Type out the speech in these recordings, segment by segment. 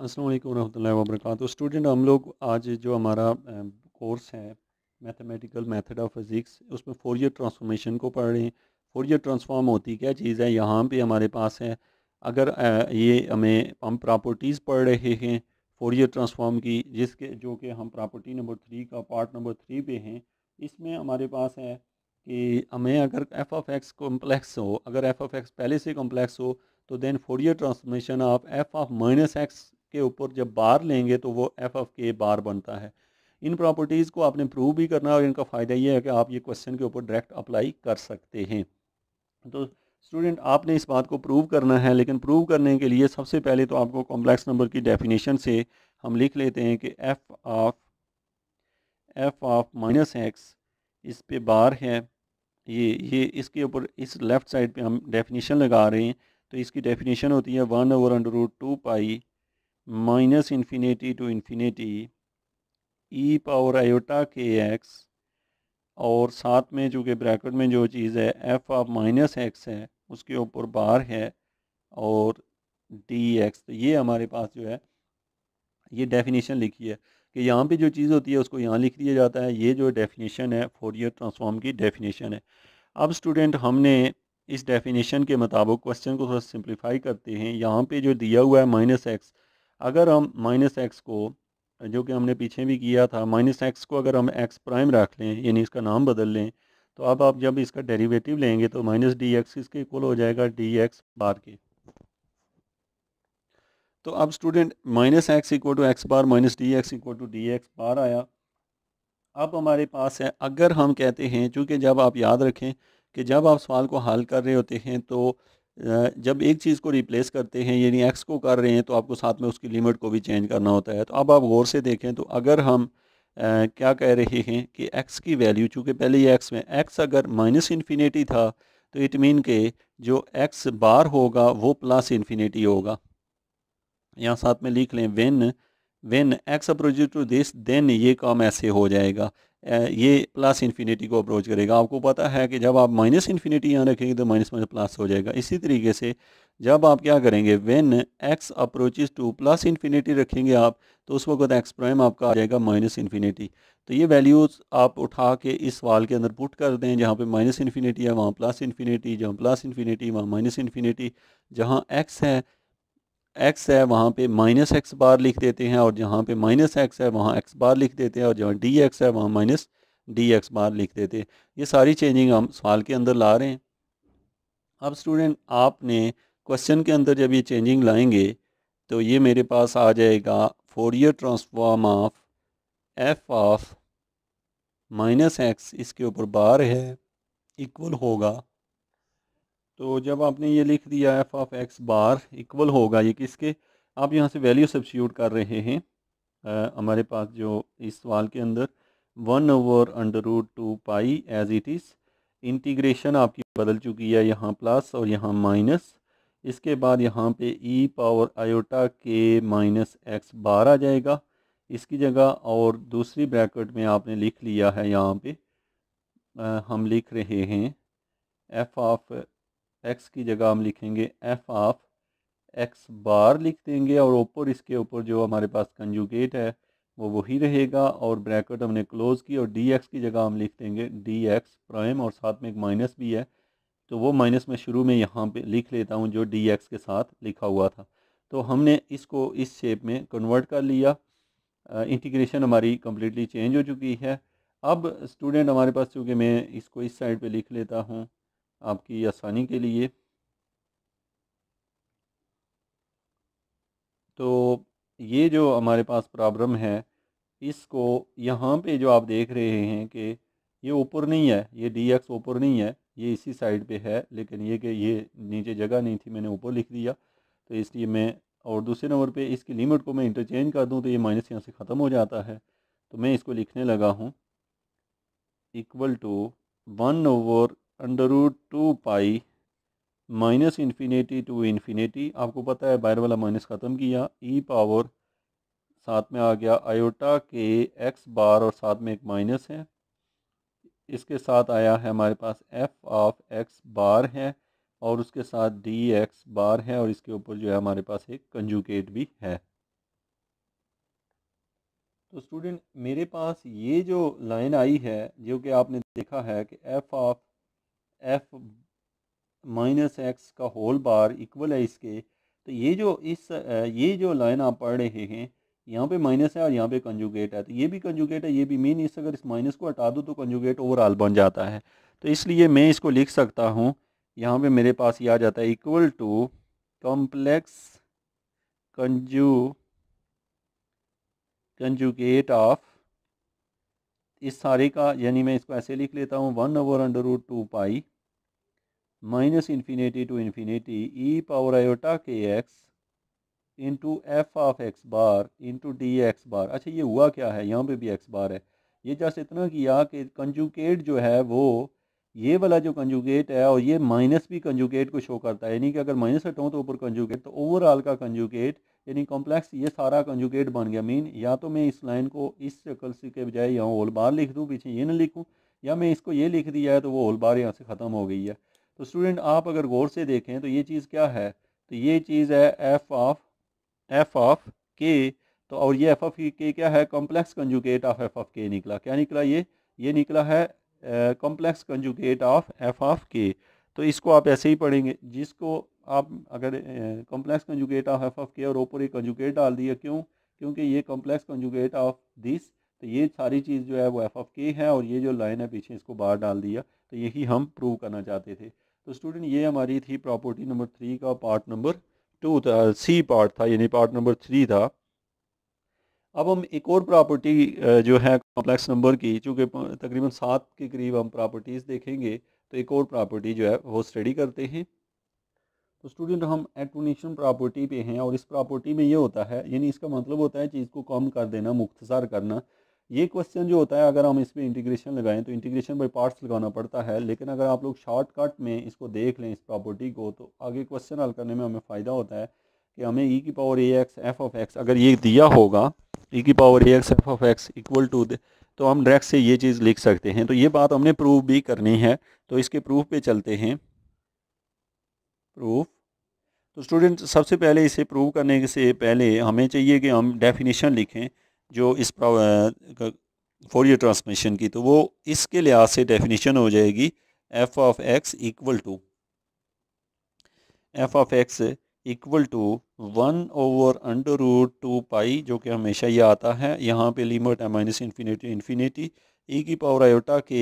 अस्सलाम वरह रहमतुल्लाहि स्टूडेंट हम लोग आज जो हमारा कोर्स है मैथमेटिकल मेथड ऑफ फिज़िक्स उसमें फोर ईयर ट्रांसफॉर्मेशन को पढ़ रहे हैं फोर ईयर ट्रांसफॉर्म होती क्या चीज़ है यहाँ पे हमारे पास है अगर ये हमें हम प्रॉपर्टीज़ पढ़ रहे हैं फोर ईयर ट्रांसफॉर्म की जिसके जो कि हम प्रॉपर्टी नंबर थ्री का पार्ट नंबर थ्री पे हैं इसमें हमारे पास है कि हमें अगर एफ़ ऑफ एक्स कॉम्प्लेक्स हो अगर एफ़ ऑफ एक्स पहले से कॉम्प्लेक्स हो तो then year transformation of F of minus X के ऊपर जब बार लेंगे तो वो एफ ऑफ के बार बनता है इन प्रॉपर्टीज़ को आपने प्रूव भी करना है और इनका फ़ायदा ये है कि आप ये क्वेश्चन के ऊपर डायरेक्ट अप्लाई कर सकते हैं तो स्टूडेंट आपने इस बात को प्रूव करना है लेकिन प्रूव करने के लिए सबसे पहले तो आपको कॉम्प्लेक्स नंबर की डेफिनेशन से हम लिख लेते हैं कि F of F of minus X इस पे बार है ये ये इसके ऊपर इस लेफ़्ट साइड पे हम डेफिनेशन लगा रहे हैं तो इसकी डेफिनेशन होती है one over under root two pi minus infinity to infinity E power iota के एक्स और साथ में चूँकि ब्रैकेट में जो चीज़ है एफ ऑफ माइनस एक्स है उसके ऊपर बार है और डी एक्स तो ये हमारे पास जो है ये डेफिनेशन लिखी है कि यहाँ पे जो चीज़ होती है उसको यहाँ लिख दिया जाता है ये जो डेफिनेशन है फोरियर ट्रांसफॉर्म की डेफिनेशन है अब स्टूडेंट हमने इस डेफिनेशन के मुताबिक क्वेश्चन को थोड़ा सिंप्लीफाई करते हैं यहाँ पे जो दिया हुआ है माइनस एक्स अगर हम माइनस एक्स को जो कि हमने पीछे भी किया था माइनस एक्स को अगर हम एक्स प्राइम रख लें यानी इसका नाम बदल लें तो अब आप जब इसका डेरिवेटिव लेंगे तो माइनस डी एक्स इसके इक्वल हो जाएगा डी एक्स बार के तो अब student minus X equal to X bar minus D X equal to D x bar आया अब हमारे पास है अगर हम कहते हैं चूँकि जब आप याद रखें कि जब आप सवाल को हल कर रहे होते हैं तो जब एक चीज़ को रिप्लेस करते हैं यानी एक्स को कर रहे हैं तो आपको साथ में उसकी लिमिट को भी चेंज करना होता है तो अब आप गौर से देखें तो अगर हम आ, क्या कह रहे हैं कि एक्स की वैल्यू चूँकि पहले ही एक्स में एक्स अगर माइनस इन्फिनेटी था तो इट मीन के जो एक्स बार होगा वो प्लस इन्फिनेटी होगा यहाँ साथ में लिख लें when when X approaches to this then ये काम ऐसे हो जाएगा ये प्लस इन्फिनिटी को अप्रोच करेगा आपको पता है कि जब आप माइनस इन्फिनिटी यहाँ रखेंगे तो माइनस माइनस प्लस हो जाएगा इसी तरीके से जब आप क्या करेंगे when X approaches to plus infinity रखेंगे आप तो उस वक्त एक्स प्राइम आपका आ जाएगा माइनस इन्फिनिटी तो ये वैल्यूज़ आप उठा के इस वाल के अंदर पुट कर दें जहाँ पे माइनस इन्फिनिटी है वहाँ प्लस इन्फिनिटी जहाँ प्लस इन्फिनिटी वहाँ माइनस इन्फिनिटी जहाँ एक्स है एक्स है वहाँ पे माइनस एक्स बार लिख देते हैं और जहाँ पे माइनस एक्स है वहाँ एक्स बार लिख देते हैं और जहाँ डी एक्स है वहाँ माइनस डी एक्स बार लिख देते हैं ये सारी चेंजिंग हम सवाल के अंदर ला रहे हैं अब स्टूडेंट आपने क्वेश्चन के अंदर जब ये चेंजिंग लाएंगे तो ये मेरे पास आ जाएगा Fourier transform of f of minus x इसके ऊपर बार है इक्वल होगा तो जब आपने ये लिख दिया f of x bar equal होगा ये किसके आप यहाँ से वैल्यू सब्सिट्यूट कर रहे हैं हमारे पास जो इस सवाल के अंदर one over under root two pi as it is integration आपकी बदल चुकी है यहाँ प्लस और यहाँ माइनस इसके बाद यहाँ पे e power iota k minus x bar आ जाएगा इसकी जगह और दूसरी ब्रैकेट में आपने लिख लिया है यहाँ पे आ, हम लिख रहे हैं एफ ऑफ एक्स की जगह हम लिखेंगे एफ ऑफ एक्स बार लिख देंगे और ऊपर इसके ऊपर जो हमारे पास कंजुगेट है वो वही रहेगा और ब्रैकेट हमने क्लोज़ की और डी एक्स की जगह हम लिख देंगे डी एक्स प्राइम और साथ में एक माइनस भी है तो वो माइनस में शुरू में यहाँ पे लिख लेता हूँ जो डी एक्स के साथ लिखा हुआ था तो हमने इसको इस शेप में कन्वर्ट कर लिया इंटीग्रेशन हमारी कम्प्लीटली चेंज हो चुकी है अब स्टूडेंट हमारे पास चूँकि मैं इसको इस साइड पे लिख लेता हूँ आपकी आसानी के लिए तो ये जो हमारे पास प्रॉब्लम है इसको यहाँ पे जो आप देख रहे हैं कि ये ऊपर नहीं है ये डी एक्स ऊपर नहीं है ये इसी साइड पे है लेकिन ये कि ये नीचे जगह नहीं थी मैंने ऊपर लिख दिया तो इसलिए मैं और दूसरे नंबर पे इसकी लिमिट को मैं इंटरचेंज कर दूँ तो ये माइनस यहाँ से ख़त्म हो जाता है तो मैं इसको लिखने लगा हूँ equal to one over under root two pi minus infinity to infinity आपको पता है बाहर वाला माइनस ख़त्म किया ई e पावर साथ में आ गया आयोटा के एक्स बार और साथ में एक माइनस है इसके साथ आया है हमारे पास एफ ऑफ एक्स बार है और उसके साथ डी एक्स बार है और इसके ऊपर जो है हमारे पास एक कंजुकेट भी है तो स्टूडेंट मेरे पास ये जो लाइन आई है जो कि आपने देखा है कि f of f minus x का होल बार इक्वल है इसके तो ये जो इस ये जो लाइन आप पढ़ रहे हैं यहाँ पे माइनस है और यहाँ पे कंजुगेट है तो ये भी कंजुगेट है ये भी मीन इस अगर इस माइनस को हटा दो तो कंजुगेट ओवरऑल बन जाता है तो इसलिए मैं इसको लिख सकता हूँ यहाँ पे मेरे पास ये आ जाता है इक्वल टू कॉम्प्लेक्स कंजू कंजुगेट ऑफ इस सारे का यानी मैं इसको ऐसे लिख लेता हूँ one over under root two pi minus infinity to infinity e power iota के x into f of x bar into d x bar अच्छा ये हुआ क्या है यहाँ पे भी एक्स बार है ये जस्ट इतना किया कि कंजुकेट जो है वो ये वाला जो कंजुकेट है और ये माइनस भी कंजुकेट को शो करता है यानी कि अगर माइनस हटाऊँ तो ऊपर कंजुकेट तो ओवरऑल का कंजुकेट यानी कॉम्प्लेक्स ये सारा कंजुकेट बन गया मीन या तो मैं इस लाइन को इस शक्ल से के बजाय यहाँ होल बार लिख दूँ पीछे ये ना लिखूँ या मैं इसको ये लिख दिया है तो वो होल बार यहाँ से ख़त्म हो गई है तो स्टूडेंट आप अगर गौर से देखें तो ये चीज़ क्या है तो ये चीज़ है F of F of k तो और ये एफ़ ऑफ के क्या है complex conjugate of F of k निकला क्या निकला ये ये निकला है complex conjugate of F of k तो इसको आप ऐसे ही पढ़ेंगे जिसको आप अगर complex conjugate of f of k और ऊपर ही कंजुगेट डाल दिया क्यों क्योंकि ये कॉम्प्लेक्स कंजुगेट ऑफ दिस तो ये सारी चीज़ जो है वो एफ ऑफ के है और ये जो लाइन है पीछे इसको बाहर डाल दिया तो यही हम प्रूव करना चाहते थे तो स्टूडेंट ये हमारी थी प्रॉपर्टी नंबर थ्री का पार्ट नंबर टू था सी पार्ट था यानी पार्ट नंबर थ्री था अब हम एक और प्रॉपर्टी जो है कॉम्प्लेक्स नंबर की चूँकि तकरीबन सात के करीब हम प्रॉपर्टीज़ देखेंगे तो एक और प्रॉपर्टी जो है वो स्टडी करते हैं तो स्टूडेंट हम एटोनेशन प्रॉपर्टी पे हैं और इस प्रॉपर्टी में ये होता है यानी इसका मतलब होता है चीज़ को कम कर देना मुख्तसार करना ये क्वेश्चन जो होता है अगर हम इसमें इंटीग्रेशन लगाएं तो इंटीग्रेशन बाई पार्ट्स लगाना पड़ता है लेकिन अगर आप लोग शॉर्टकट में इसको देख लें इस प्रॉपर्टी को तो आगे क्वेश्चन हल करने में हमें फ़ायदा होता है कि हमें ई e की power a x f of x अगर ये दिया होगा ई e की power a x f of x equal to तो हम डायरेक्ट से ये चीज़ लिख सकते हैं तो ये बात हमने प्रूफ भी करनी है तो इसके प्रूफ पे चलते हैं प्रूफ तो स्टूडेंट सबसे पहले इसे प्रूव करने से पहले हमें चाहिए कि हम डेफिनेशन लिखें जो इस फोरियर ट्रांसमिशन की तो वो इसके लिहाज से डेफिनेशन हो जाएगी f of x equal to f of x equal to one over under root two pi जो कि हमेशा ये आता है यहाँ पे लिमिट है माइनस इन्फिनी इन्फिनी ई की पावर आयोटा के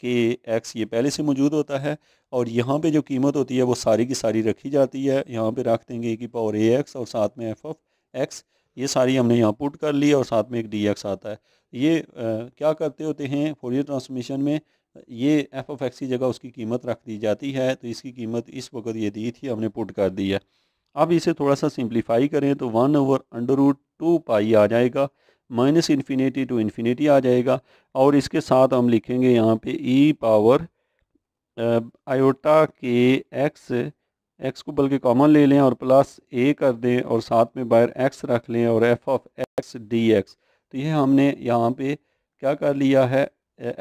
के एक्स ये पहले से मौजूद होता है और यहाँ पे जो कीमत होती है वो सारी की सारी रखी जाती है यहाँ पे रख देंगे ई e की पावर ए एक्स और साथ में एफ ऑफ एक्स ये सारी हमने यहाँ पुट कर ली और साथ में एक डी एक्स आता है ये आ, क्या करते होते हैं फोरियर ट्रांसमिशन में ये एफ ऑफ एक्स की जगह उसकी कीमत रख दी जाती है तो इसकी कीमत इस वक्त ये दी थी हमने पुट कर दी है अब इसे थोड़ा सा सिंप्लीफाई करें तो one over under root two pi आ जाएगा माइनस इन्फिनिटी टू इन्फिनिटी आ जाएगा और इसके साथ हम लिखेंगे यहाँ पे ई पावर आयोटा के एक्स एक्स को बल्कि कॉमन ले लें और प्लस ए कर दें और साथ में बाहर एक्स रख लें और f of x d x तो ये हमने यहाँ पे क्या कर लिया है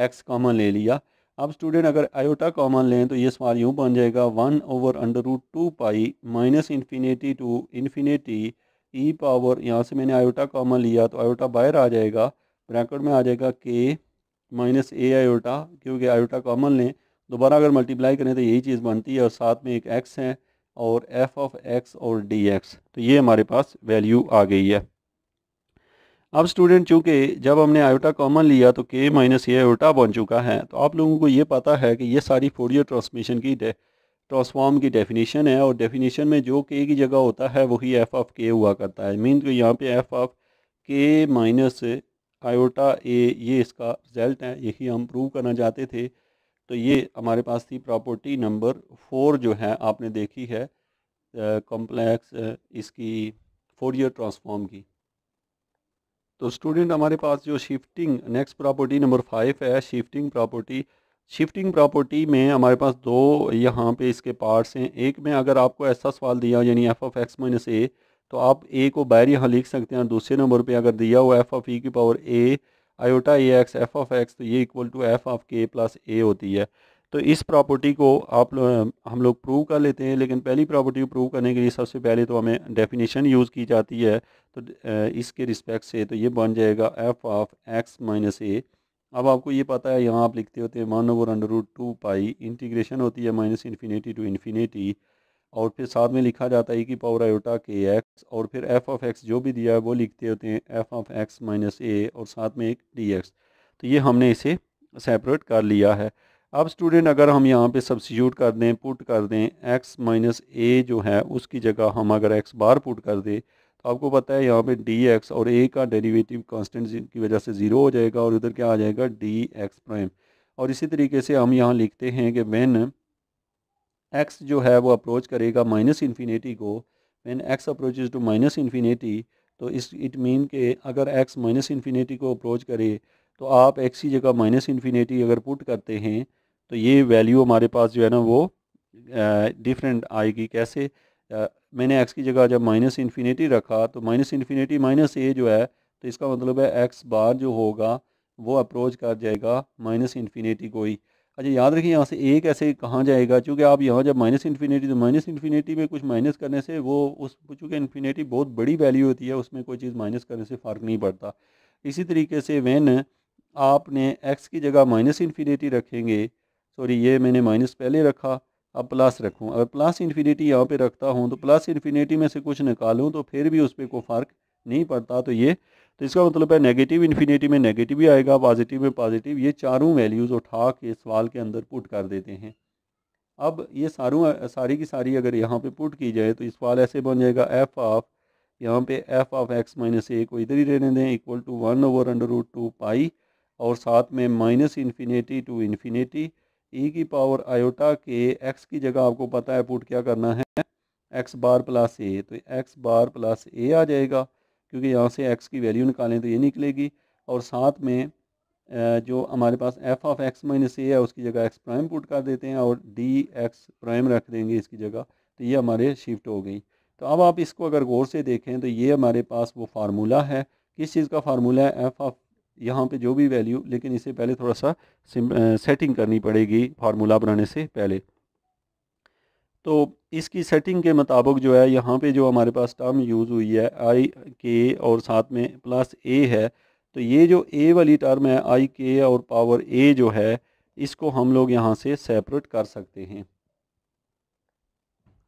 एक्स कॉमन ले लिया अब स्टूडेंट अगर आयोटा कॉमन लें तो ये सवाल यूँ बन जाएगा one over under root two pi minus infinity to infinity E power यहाँ से मैंने आयोटा कॉमन लिया तो आयोटा बाहर आ जाएगा ब्रैकेट में आ जाएगा के माइनस ए आयोटा क्योंकि आयोटा कॉमन लें दोबारा अगर मल्टीप्लाई करें तो यही चीज़ बनती है और साथ में एक एक्स है और एफ ऑफ एक्स और डी एक्स तो ये हमारे पास वैल्यू आ गई है अब स्टूडेंट चूँकि जब हमने आयोटा कॉमन लिया तो के माइनस ये आयोटा बन चुका है तो आप लोगों को ये पता है कि ये सारी फोरियर ट्रांसमिशन की ट्रांसफॉर्म की डेफिनेशन है और डेफिनेशन में जो के की जगह होता है वही एफ ऑफ के हुआ करता है मीन तो यहाँ पे f of k minus iota a ये इसका रिजल्ट है यही हम प्रूव करना चाहते थे तो ये हमारे पास थी प्रॉपर्टी नंबर फोर जो है आपने देखी है कॉम्प्लेक्स इसकी फोर ईयर ट्रांसफॉर्म की तो स्टूडेंट हमारे पास जो shifting next property number five है शिफ्टिंग प्रॉपर्टी शिफ्टिंग प्रॉपर्टी में हमारे पास दो यहाँ पे इसके पार्ट्स हैं एक में अगर आपको ऐसा सवाल दिया हो यानी f of x minus a तो आप ए को बाहर यहाँ लिख सकते हैं दूसरे नंबर पे अगर दिया हो एफ ऑफ ई की power a iota a x f of x तो ये equal to f of k plus a होती है तो इस प्रॉपर्टी को आप लो, हम लोग प्रूव कर लेते हैं लेकिन पहली प्रॉपर्टी को प्रूव करने के लिए सबसे पहले तो हमें डेफिनेशन यूज़ की जाती है तो इसके रिस्पेक्ट से तो ये बन जाएगा f of x minus a अब आपको ये पता है यहाँ आप लिखते होते हैं one over under root two pi integration होती है माइनस इन्फिनी टू इन्फिनी और फिर साथ में लिखा जाता है कि पावर आयोटा के एक्स और फिर एफ ऑफ एक्स जो भी दिया है वो लिखते होते हैं f of x minus a और साथ में एक डी एक्स तो ये हमने इसे सेपरेट कर लिया है अब स्टूडेंट अगर हम यहाँ पे सब्सिट्यूट कर दें पुट कर दें एक्स माइनस ए जो है उसकी जगह हम अगर एक्स बार पुट कर दें तो आपको पता है यहाँ पे डी एक्स और ए का डेरिवेटिव कांस्टेंट की वजह से ज़ीरो हो जाएगा और इधर क्या आ जाएगा डी एक्स प्राइम और इसी तरीके से हम यहाँ लिखते हैं कि वेन एक्स जो है वो अप्रोच करेगा माइनस इन्फिनेटी को when x approaches to minus infinity तो इस इट मीन के अगर एक्स माइनस इन्फिनेटी को अप्रोच करे तो आप एक्स की जगह माइनस इन्फिनेटी अगर पुट करते हैं तो ये वैल्यू हमारे पास जो है ना वो डिफरेंट आएगी कैसे आ, मैंने एक्स की जगह जब माइनस इन्फिनेटी रखा तो माइनस इन्फिनेटी माइनस ए जो है तो इसका मतलब है एक्स बार जो होगा वो अप्रोच कर जाएगा माइनस इन्फिनेटी को ही अच्छा याद रखिए यहाँ से एक ऐसे कहाँ जाएगा चूँकि आप यहाँ जब माइनस इन्फिनेटी तो माइनस इन्फिनेटी में कुछ माइनस करने से वो उस चूँकि इन्फिनी बहुत बड़ी वैल्यू होती है उसमें कोई चीज़ माइनस करने से फ़र्क नहीं पड़ता इसी तरीके से वैन आपने एक्स की जगह माइनस इन्फिनी रखेंगे सॉरी ये मैंने माइनस पहले रखा अब प्लस रखूँ अगर प्लस इन्फिनेटी यहाँ पर रखता हूँ तो प्लस इन्फिनेटी में से कुछ निकालूँ तो फिर भी उस पर कोई फ़र्क नहीं पड़ता तो ये तो इसका मतलब है नेगेटिव इन्फिनेटी में नेगेटिव ही आएगा पॉजिटिव में पॉजिटिव ये चारों वैल्यूज़ उठा के सवाल के अंदर पुट कर देते हैं अब ये सारों सारी की सारी अगर यहाँ पे पुट की जाए तो इस सवाल ऐसे बन जाएगा एफ़ ऑफ यहाँ पे f of x minus a को इधर ही रहने दें equal to one over under root two pi और साथ में minus infinity to infinity e की पावर आयोटा के एक्स की जगह आपको पता है पुट क्या करना है एक्स बार प्लस ए तो एक्स बार प्लस ए आ जाएगा क्योंकि यहाँ से एक्स की वैल्यू निकालें तो ये निकलेगी और साथ में जो हमारे पास f of x minus a है उसकी जगह एक्स प्राइम पुट कर देते हैं और डी एक्स प्राइम रख देंगे इसकी जगह तो ये हमारे शिफ्ट हो गई तो अब आप इसको अगर गौर से देखें तो ये हमारे पास वो फार्मूला है किस चीज़ का फार्मूला है एफ ऑफ यहाँ पे जो भी वैल्यू लेकिन इसे पहले थोड़ा सा सेटिंग करनी पड़ेगी फार्मूला बनाने से पहले तो इसकी सेटिंग के मुताबिक जो है यहाँ पे जो हमारे पास टर्म यूज़ हुई है आई के और साथ में प्लस ए है तो ये जो ए वाली टर्म है आई के और पावर ए जो है इसको हम लोग यहाँ से सेपरेट कर सकते हैं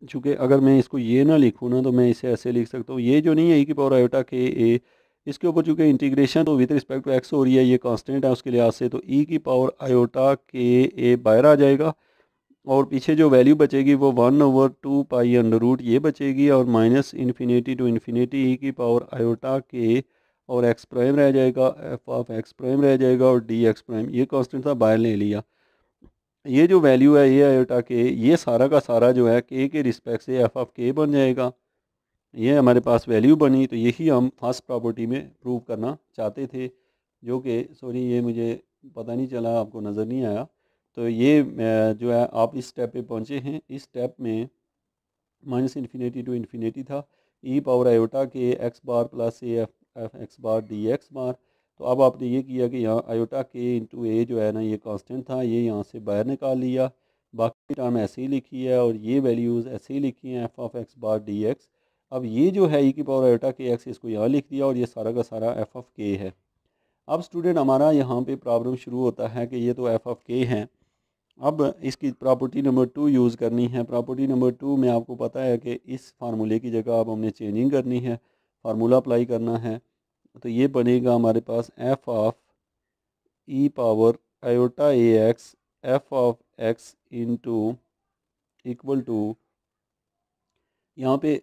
चूँकि अगर मैं इसको ये ना लिखूँ ना तो मैं इसे ऐसे लिख सकता हूँ ये जो नहीं है ई e की पावर आयोटा के ए इसके ऊपर चूँकि इंटीग्रेशन तो विद रिस्पेक्ट टू एक्स हो रही है ये कॉन्स्टेंट है उसके लिहाज से तो ई e की पावर आयोटा के ए बाहर आ जाएगा और पीछे जो वैल्यू बचेगी वो one over two pi under root ये बचेगी और minus infinity to infinity e की पावर आयोटा के और एक्स प्राइम रह जाएगा एफ ऑफ एक्स प्राइम रह जाएगा और डी एक्स प्राइम ये कांस्टेंट था बाहर ले लिया ये जो वैल्यू है ये आयोटा के ये सारा का सारा जो है के के रिस्पेक्ट से एफ ऑफ के बन जाएगा ये हमारे पास वैल्यू बनी तो यही हम फर्स्ट प्रॉपर्टी में प्रूव करना चाहते थे जो कि सॉरी ये मुझे पता नहीं चला आपको नज़र नहीं आया तो ये जो है आप इस स्टेप पे पहुँचे हैं इस स्टेप में माइनस इन्फिनेटी टू इन्फिनेटी था ई पावर आयोटा के x bar plus a f f x bar d x bar तो अब आपने ये किया कि यहाँ आयोटा के इंटू ए जो है ना ये कांस्टेंट था ये यहाँ से बाहर निकाल लिया बाकी टर्म ऐसे ही लिखी है और ये वैल्यूज़ ऐसे ही लिखी हैं f of x bar d x अब ये जो है ई की पावर आयोटा के एक्स इसको यहाँ लिख दिया और ये सारा का सारा एफ ऑफ के है अब स्टूडेंट हमारा यहाँ पे प्रॉब्लम शुरू होता है कि ये तो एफ ऑफ के हैं अब इसकी प्रॉपर्टी नंबर टू यूज़ करनी है प्रॉपर्टी नंबर टू में आपको पता है कि इस फार्मूले की जगह अब हमने चेंजिंग करनी है फार्मूला अप्लाई करना है तो ये बनेगा हमारे पास f of e power iota a x f of x into equal to यहाँ पे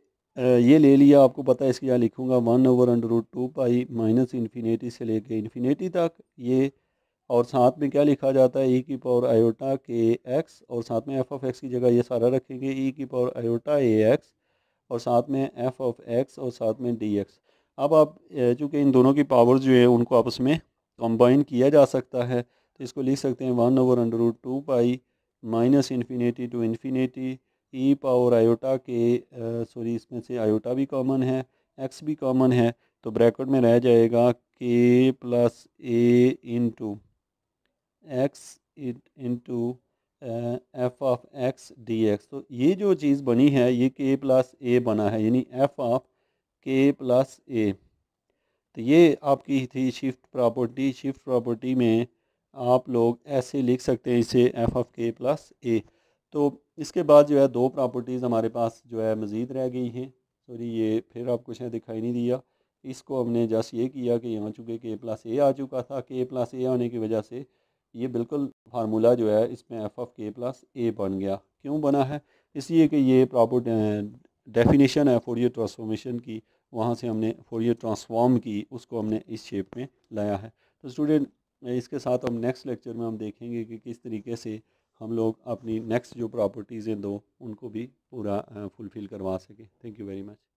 ये ले लिया आपको पता है इसकी यहाँ लिखूँगा one over under root two pi minus infinity से लेके इन्फिनेटी तक ये और साथ में क्या लिखा जाता है ई e की पावर आयोटा के एक्स और साथ में एफ ऑफ एक्स की जगह ये सारा रखेंगे ई e की पावर आयोटा ए एक्स और साथ में एफ ऑफ एक्स और साथ में डी एक्स अब आप चूँकि इन दोनों की पावर जो है उनको आपस में कंबाइन किया जा सकता है तो इसको लिख सकते हैं one over under root two pi minus infinity to infinity e power iota k sorry इसमें से आयोटा भी कॉमन है एक्स भी कॉमन है तो ब्रैकेट में रह जाएगा k plus a into x into f of x d x तो ये जो चीज़ बनी है ये के प्लस ए बना है यानी f of k plus a तो ये आपकी थी शिफ्ट प्रॉपर्टी शिफ्ट प्रॉपर्टी में आप लोग ऐसे लिख सकते हैं इसे f of k plus a तो इसके बाद जो है दो प्रॉपर्टीज़ हमारे पास जो है मज़ीद रह गई हैं सॉरी ये फिर आपको शायद दिखाई नहीं दिया इसको हमने जस्ट ये किया कि यहाँ चूँकि के प्लस ए आ चुका था के प्लस ए आने की वजह से ये बिल्कुल फार्मूला जो है इसमें f of k plus a बन गया क्यों बना है इसलिए कि ये प्रॉपर डेफिनेशन है फोरियर ट्रांसफॉर्मेशन की वहाँ से हमने फोरियर ट्रांसफॉर्म की उसको हमने इस शेप में लाया है तो स्टूडेंट इसके साथ हम नेक्स्ट लेक्चर में हम देखेंगे कि किस तरीके से हम लोग अपनी नेक्स्ट जो प्रॉपर्टीज़ हैं दो उनको भी पूरा फुलफ़िल करवा सकें थैंक यू वेरी मच